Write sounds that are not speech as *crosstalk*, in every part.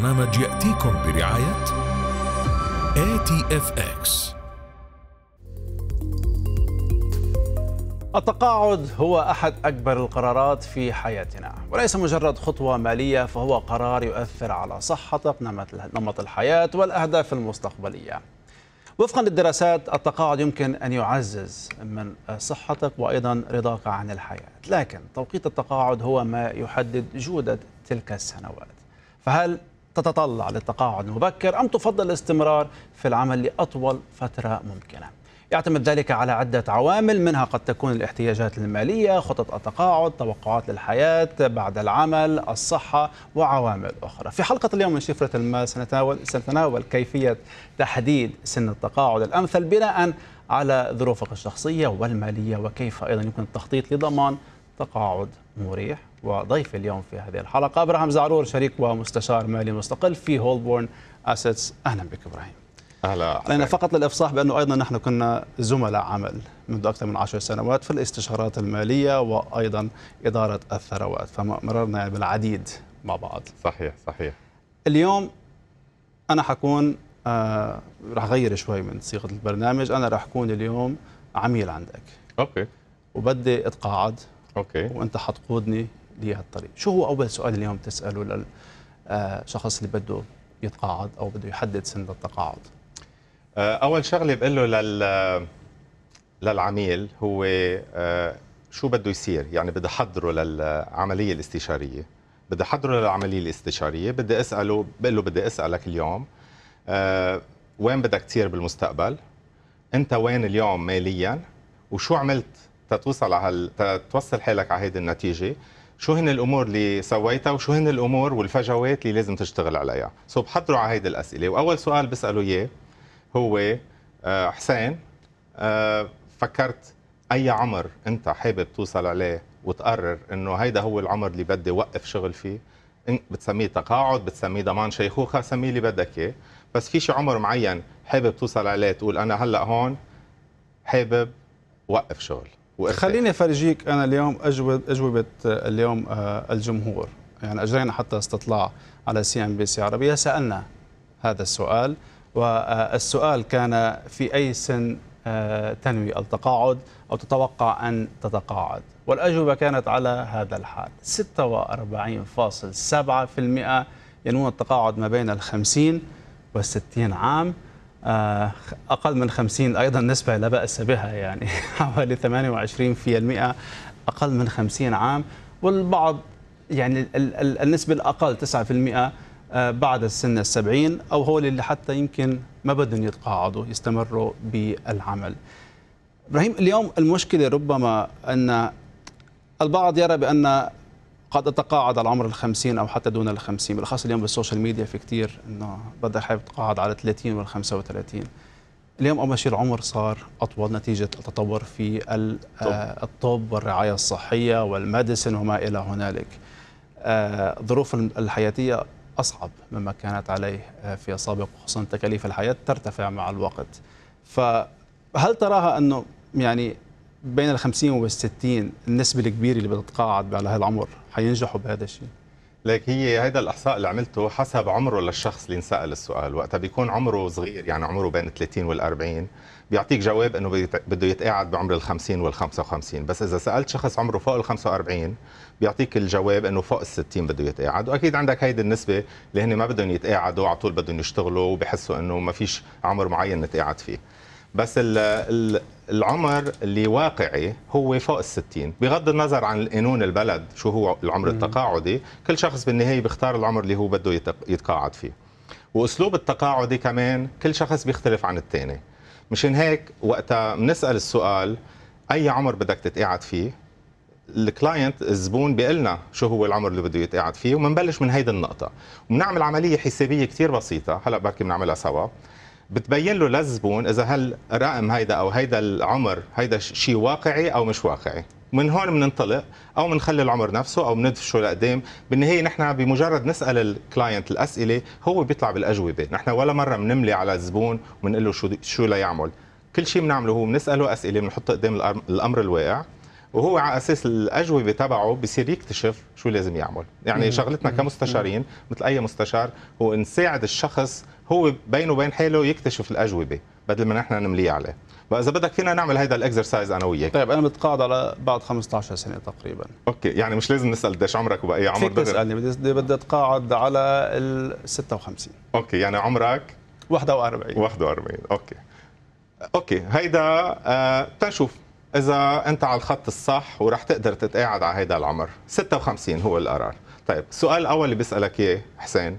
البرنامج يأتيكم برعاية ATFX اف اكس التقاعد هو أحد أكبر القرارات في حياتنا وليس مجرد خطوة مالية فهو قرار يؤثر على صحتك نمط الحياة والأهداف المستقبلية وفقا للدراسات التقاعد يمكن أن يعزز من صحتك وأيضا رضاك عن الحياة لكن توقيت التقاعد هو ما يحدد جودة تلك السنوات فهل تتطلع للتقاعد مبكر أم تفضل الاستمرار في العمل لأطول فترة ممكنة يعتمد ذلك على عدة عوامل منها قد تكون الاحتياجات المالية، خطط التقاعد، توقعات للحياة بعد العمل، الصحة وعوامل أخرى. في حلقة اليوم من شفرة المال سنتناول, سنتناول كيفية تحديد سن التقاعد الأمثل بناء على ظروفك الشخصية والمالية وكيف أيضا يمكن التخطيط لضمان تقاعد مريح وضيف اليوم في هذه الحلقة إبراهيم زعرور شريك ومستشار مالي مستقل في هولبورن أسيتس أهلا بك إبراهيم أهلا لأن فقط للإفصاح بأنه أيضا نحن كنا زملاء عمل منذ أكثر من عشر سنوات في الاستشارات المالية وأيضا إدارة الثروات فمررنا بالعديد مع بعض صحيح صحيح اليوم أنا حكون آه راح أغير شوي من صيغة البرنامج أنا راح أكون اليوم عميل عندك أوكي وبدي أتقاعد أوكي وأنت حتقودني لهالطريق شو هو أول سؤال اليوم تسأله للشخص آه، اللي بده يتقاعد أو بده يحدد سن التقاعد آه، أول شغلة بقول له لل للعميل هو آه، شو بده يصير يعني بدي حضره للعملية الاستشارية بدي أحضره للعملية الاستشارية بدي أسأله بقول له بدي أسألك اليوم وين بدك تصير بالمستقبل انت وين اليوم ماليا وشو عملت تتوصل على هال... تتوصل حالك على هيدي النتيجه شو هن الامور اللي سويتها وشو هن الامور والفجوات اللي لازم تشتغل عليها سو بحضروا على هيدي الاسئله واول سؤال بساله اياه هو آه، حسين آه، فكرت اي عمر انت حابب توصل عليه وتقرر انه هيدا هو العمر اللي بدي وقف شغل فيه بتسميه تقاعد بتسميه ضمان شيخوخه سميه اللي بدك اياه بس في شي عمر معين حابب توصل عليه تقول انا هلا هون حابب وقف شغل خليني افرجيك انا اليوم اجوبه اجوبه آه، اليوم آه، الجمهور يعني اجرينا حتى استطلاع على سي ام بي سي عربيه سالنا هذا السؤال والسؤال كان في اي سن آه، تنوي التقاعد او تتوقع ان تتقاعد والاجوبه كانت على هذا الحال 46.7% ينوون التقاعد ما بين ال 50 وال 60 عام آه، أقل من 50 أيضا نسبة لا بأس بها يعني *laughs* حوالي 28% أقل من 50 عام والبعض يعني النسبة الأقل 9% آه، بعد السن السبعين أو هو اللي حتى يمكن ما بدهم يتقاعدوا يستمروا بالعمل إبراهيم اليوم المشكلة ربما أن البعض يرى بأن قد اتقاعد على عمر الخمسين او حتى دون الخمسين بالاخص اليوم بالسوشيال ميديا في كثير انه بدها حابب تقاعد على 30 وال 35 اليوم اول شيء العمر صار اطول نتيجه التطور في آه، الطب والرعايه الصحيه والمدسن وما الى هنالك آه، ظروف الحياتيه اصعب مما كانت عليه آه، في السابق خصوصا تكاليف الحياه ترتفع مع الوقت فهل تراها انه يعني بين ال 50 وال 60 النسبه الكبيره اللي بتتقاعد على هالعمر حينجحوا بهذا الشيء لك هي هذا الاحصاء اللي عملته حسب عمره للشخص اللي انسال السؤال وقتها بيكون عمره صغير يعني عمره بين 30 وال 40 بيعطيك جواب انه بده يتقاعد بعمر ال 50 وال 55 بس اذا سالت شخص عمره فوق ال 45 بيعطيك الجواب انه فوق ال 60 بده يتقاعد واكيد عندك هيدي النسبه اللي هن ما بدهم يتقاعدوا على طول بدهم يشتغلوا وبحسوا انه ما فيش عمر معين نتقاعد فيه بس ال العمر اللي واقعي هو فوق الستين بغض النظر عن قانون البلد شو هو العمر التقاعدي كل شخص بالنهاية بيختار العمر اللي هو بده يتقاعد فيه وأسلوب التقاعدي كمان كل شخص بيختلف عن الثاني مشان هيك وقتها بنسأل السؤال أي عمر بدك تتقاعد فيه الكلاينت الزبون بيقلنا شو هو العمر اللي بده يتقاعد فيه وبنبلش من هيدي النقطه وبنعمل عمليه حسابيه كثير بسيطه هلا بركي بنعملها سوا بتبين له للزبون اذا هالرقم هيدا او هيدا العمر هيدا شيء واقعي او مش واقعي من هون بننطلق او بنخلي العمر نفسه او بندفشه لقدام بالنهايه نحن بمجرد نسال الكلاينت الاسئله هو بيطلع بالاجوبه نحن ولا مره بنملي على الزبون وبنقول له شو شو ليعمل كل شيء بنعمله هو بنساله اسئله بنحط قدام الامر الواقع وهو على اساس الاجوبه تبعه بصير يكتشف شو لازم يعمل يعني شغلتنا كمستشارين مثل اي مستشار هو نساعد الشخص هو بينه وبين حاله يكتشف الاجوبه بدل ما نحن نمليه عليه فاذا بدك فينا نعمل هذا الاكسرسايز انا وياك طيب انا متقاعد على بعد 15 سنه تقريبا اوكي يعني مش لازم نسال قديش عمرك وباي عمر بدك تسالني بدي بدي اتقاعد على ال 56 اوكي يعني عمرك 41 41 اوكي اوكي هيدا آه تنشوف اذا انت على الخط الصح ورح تقدر تتقاعد على هيدا العمر 56 هو القرار طيب السؤال الاول اللي بسالك اياه حسين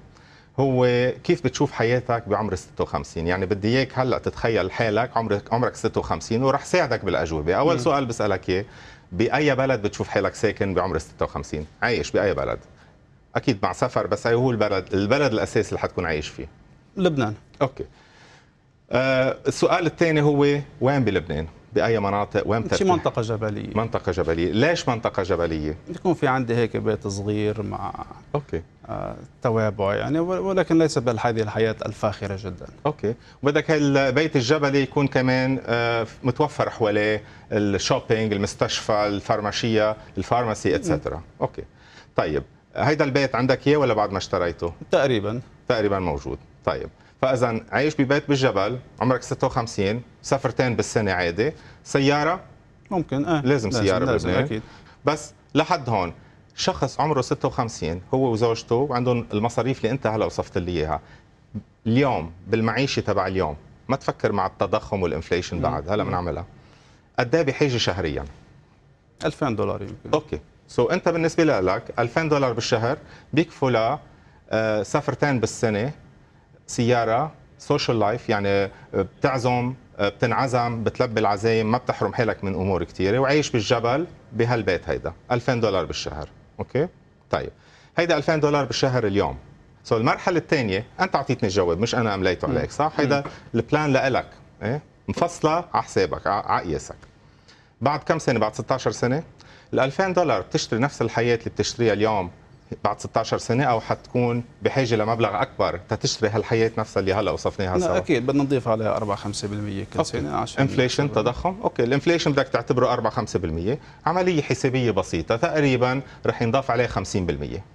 هو كيف بتشوف حياتك بعمر 56 يعني بدي اياك هلا تتخيل حالك عمرك عمرك 56 وراح ساعدك بالاجوبه اول م. سؤال بسالك اياه باي بلد بتشوف حالك ساكن بعمر 56 عايش باي بلد اكيد مع سفر بس هو البلد البلد الاساسي اللي حتكون عايش فيه لبنان اوكي آه السؤال الثاني هو وين بلبنان باي مناطق وين بترتاح؟ شي منطقه جبليه منطقه جبليه، ليش منطقه جبليه؟ يكون في عندي هيك بيت صغير مع اوكي آه توابع يعني ولكن ليس بهذه الحياه الفاخره جدا اوكي وبدك هالبيت الجبلي يكون كمان آه متوفر حواليه الشوبينج المستشفى الفارماشية الفارماسي اتسترا اوكي طيب هيدا البيت عندك اياه ولا بعد ما اشتريته؟ تقريبا تقريبا موجود طيب فاذا عايش ببيت بالجبل عمرك 56 سفرتين بالسنه عادي سياره ممكن اه لازم, لازم سياره لازم بلبنان. اكيد بس لحد هون شخص عمره 56 هو وزوجته وعندهم المصاريف اللي انت هلا وصفت لي اياها اليوم بالمعيشه تبع اليوم ما تفكر مع التضخم والانفليشن بعد هلا بنعملها قد ايه بحاجه شهريا 2000 دولار يمكن اوكي سو so انت بالنسبه لك 2000 دولار بالشهر بيكفوا ل آه، سفرتين بالسنه سياره سوشيال لايف يعني آه، بتعزم آه، بتنعزم بتلبي العزايم ما بتحرم حالك من امور كثيره وعايش بالجبل بهالبيت هيدا 2000 دولار بالشهر اوكي طيب هيدا 2000 دولار بالشهر اليوم سو so المرحله الثانيه انت اعطيتني الجواب مش انا امليته عليك صح هيدا البلان لإلك ايه مفصله على حسابك على قياسك بعد كم سنه بعد 16 سنه ال 2000 دولار بتشتري نفس الحياه اللي بتشتريها اليوم بعد 16 سنه او حتكون بحاجه لمبلغ اكبر تتشتري هالحياه نفسها اللي هلا وصفناها سوا اكيد بدنا نضيف عليها 4 5% كل سنه عشان انفليشن تضخم اوكي الانفليشن بدك تعتبره 4 5% عمليه حسابيه بسيطه تقريبا رح ينضاف عليها 50%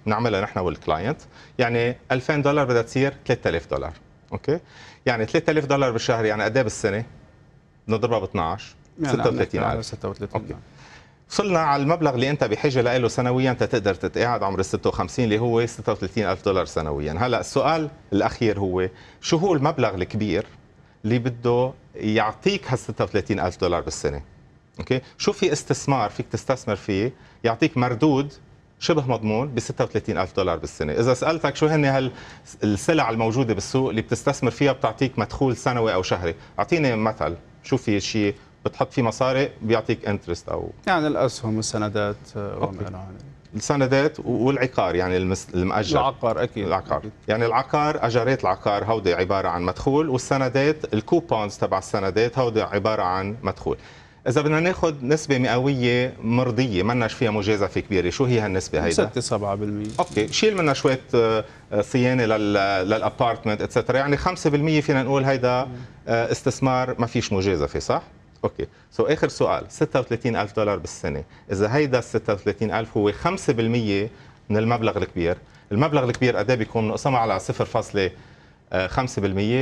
بنعملها نحن والكلاينت يعني 2000 دولار بدها تصير 3000 دولار اوكي يعني 3000 دولار بالشهر يعني قد ايه بالسنه بنضربها ب 12 يعني 36000 اوكي وصلنا على المبلغ اللي انت بحاجه له سنويا انت تقدر تتقاعد عمر ال 56 اللي هو 36000 دولار سنويا هلا السؤال الاخير هو شو هو المبلغ الكبير اللي بده يعطيك هال 36000 دولار بالسنه اوكي شو في استثمار فيك تستثمر فيه يعطيك مردود شبه مضمون ب 36000 دولار بالسنه اذا سالتك شو هن هال السلع الموجوده بالسوق اللي بتستثمر فيها بتعطيك مدخول سنوي او شهري اعطيني مثل شو في شيء بتحط فيه مصاري بيعطيك انترست او يعني الاسهم والسندات آه، وما السندات والعقار يعني المأجر العقار اكيد العقار أكيد. يعني العقار اجارات العقار هودي عباره عن مدخول والسندات الكوبونز تبع السندات هودي عباره عن مدخول اذا بدنا ناخذ نسبه مئويه مرضيه مناش فيها مجازفه كبيره شو هي هالنسبه هيدا 6 7% اوكي شيل منها شويه آه، صيانه للابارتمنت اتسترا يعني 5% فينا نقول هيدا آه، استثمار ما فيش مجازفه صح اوكي سو so, اخر سؤال 36000 دولار بالسنه اذا هيدا ال 36000 هو 5% من المبلغ الكبير المبلغ الكبير قد إيه بيكون بنقسمها على 0.5%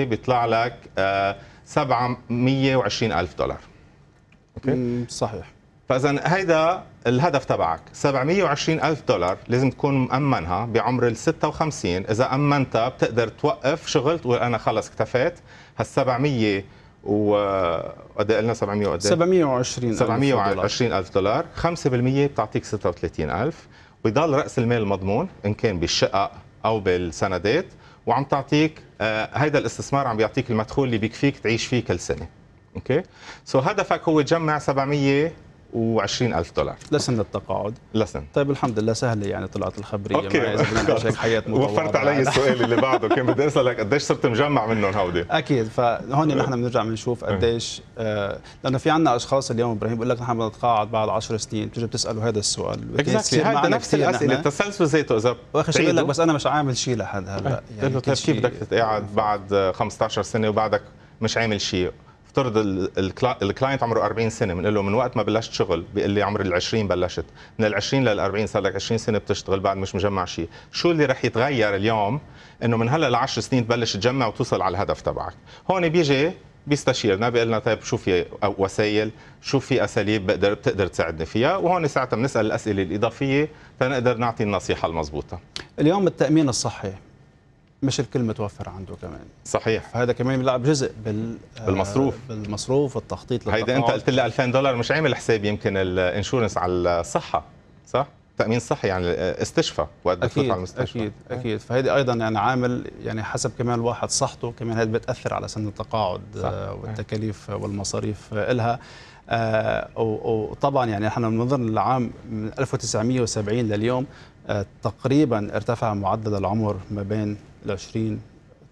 بيطلع لك 720 آه، ألف دولار أوكي؟ صحيح فإذا هيدا الهدف تبعك 720 ألف دولار لازم تكون مأمنها بعمر ال 56 إذا أمنتها بتقدر توقف شغل تقول أنا خلص اكتفيت هال 700 وقد قلنا 700 وقد 720 720 ألف دولار 5% بتعطيك 36 ألف بضل رأس المال المضمون إن كان بالشقق أو بالسندات وعم تعطيك آه، هيدا الاستثمار عم بيعطيك المدخول اللي بيكفيك تعيش فيه كل سنة اوكي سو هدفك هو تجمع 700 و20000 دولار لسن التقاعد لسن طيب الحمد لله سهله يعني طلعت الخبريه اوكي معي حياه مطوله *laughs* وفرت علي السؤال اللي بعده كان بدي اسالك قديش صرت مجمع منهم هودي اكيد فهون نحن بنرجع بنشوف إيه. قديش آه لانه في عندنا اشخاص اليوم ابراهيم بقول لك نحن بدنا نتقاعد بعد 10 سنين بتيجي بتساله هذا السؤال اكزاكتلي يعني هذا نفس الاسئله التسلسل ذاته اذا واخر شيء بقول لك بس انا مش عامل شيء لحد هلا إيه. يعني كيف بدك تتقاعد بعد 15 سنه وبعدك مش عامل شيء افترض الكلاينت عمره 40 سنه بنقول له من وقت ما بلشت شغل بيقول لي عمر ال 20 بلشت من ال 20 لل 40 صار لك 20 سنه بتشتغل بعد مش مجمع شيء شو اللي رح يتغير اليوم انه من هلا ل 10 سنين تبلش تجمع وتوصل على الهدف تبعك هون بيجي بيستشيرنا بيقول لنا طيب شو في وسائل شو في اساليب بقدر بتقدر تساعدني فيها وهون ساعتها بنسال الاسئله الاضافيه تنقدر نعطي النصيحه المضبوطه اليوم التامين الصحي مش الكل متوفر عنده كمان صحيح فهذا كمان بيلعب جزء بال آه، بالمصروف بالمصروف والتخطيط هيدا انت قلت لي 2000 دولار مش عامل حساب يمكن الانشورنس على الصحه صح تامين صحي يعني آه، استشفى وقت بتفوت على المستشفى اكيد إيه. اكيد فهيدي ايضا يعني عامل يعني حسب كمان الواحد صحته كمان هيدي بتاثر على سن التقاعد صح. آه، إيه. والتكاليف والمصاريف إلها آه، وطبعا يعني احنا بننظر للعام من 1970 لليوم آه، تقريبا ارتفع معدل العمر ما بين ال 20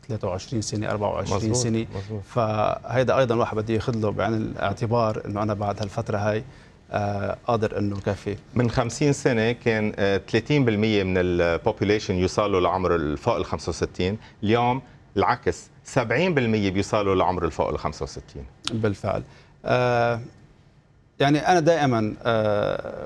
23 سنه 24 مزبوط. سنه مزبوط. فهيدا ايضا واحد بده ياخذ له بعين الاعتبار انه انا بعد هالفتره هاي آه، قادر انه كافي من 50 سنه كان 30% من البوبوليشن يوصلوا لعمر فوق ال 65 اليوم العكس 70% بيوصلوا لعمر فوق ال 65 بالفعل يعني انا دائما آه،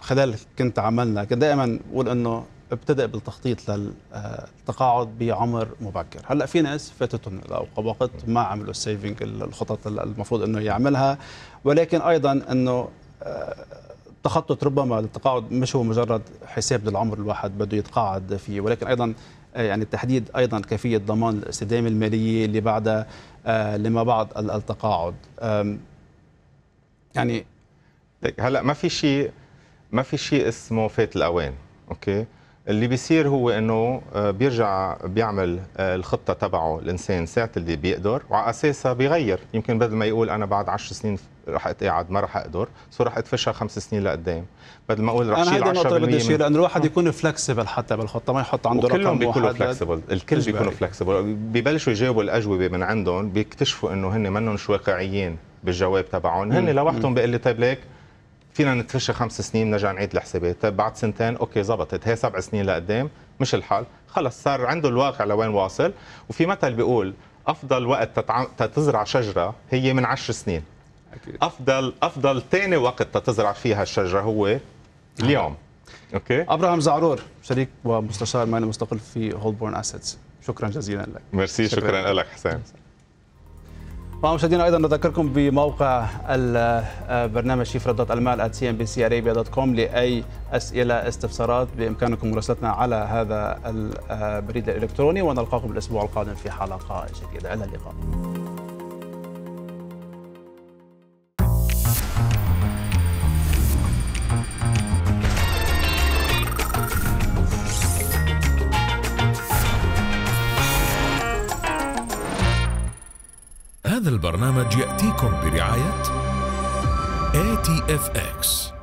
خلال كنت عملنا كنت دائما بقول انه ابتدأ بالتخطيط للتقاعد آه، بعمر مبكر هلا في ناس فاتتهم الاوقات ما عملوا السيفنج الخطط المفروض انه يعملها ولكن ايضا انه التخطط آه، ربما للتقاعد مش هو مجرد حساب للعمر الواحد بده يتقاعد فيه ولكن ايضا يعني تحديد ايضا كيفيه ضمان الاستدامه الماليه اللي بعدها لما بعد التقاعد يعني طيب، هلا ما في شيء ما في شيء اسمه فات الاوان اوكي اللي بيصير هو انه آه، بيرجع بيعمل آه، الخطه تبعه الانسان ساعه اللي بيقدر وعلى اساسها بيغير يمكن بدل ما يقول انا بعد 10 سنين رح اتقاعد ما رح اقدر صار رح ادفشها خمس سنين لقدام بدل ما اقول رح شيل 10% انا عندي بدي اشيل لانه الواحد يكون فلكسبل حتى بالخطه ما يحط عنده رقم بيكونوا فلكسبل الكل بيكونوا فلكسبل ببلشوا يجاوبوا الاجوبه من عندهم بيكتشفوا انه هن منهم مش واقعيين بالجواب تبعهم هن لوحدهم بيقول لي طيب ليك فينا نتفشى خمس سنين نرجع نعيد الحسابات طيب بعد سنتين اوكي زبطت هي سبع سنين لقدام مش الحال خلص صار عنده الواقع لوين واصل وفي مثل بيقول افضل وقت تتع... تزرع شجره هي من عشر سنين أكيد. افضل افضل ثاني وقت تزرع فيها الشجره هو اليوم اوكي ابراهام زعرور شريك ومستشار مالي مستقل في هولبورن اسيتس شكرا جزيلا لك ميرسي شكرا, شكرا لك حسين ومشاهدينا ايضا نذكركم بموقع البرنامج شيف ردة المال at cnbcarabia.com لاي اسئله استفسارات بامكانكم مراسلتنا على هذا البريد الالكتروني ونلقاكم الاسبوع القادم في حلقه جديده الى اللقاء. البرنامج يأتيكم برعاية ATFX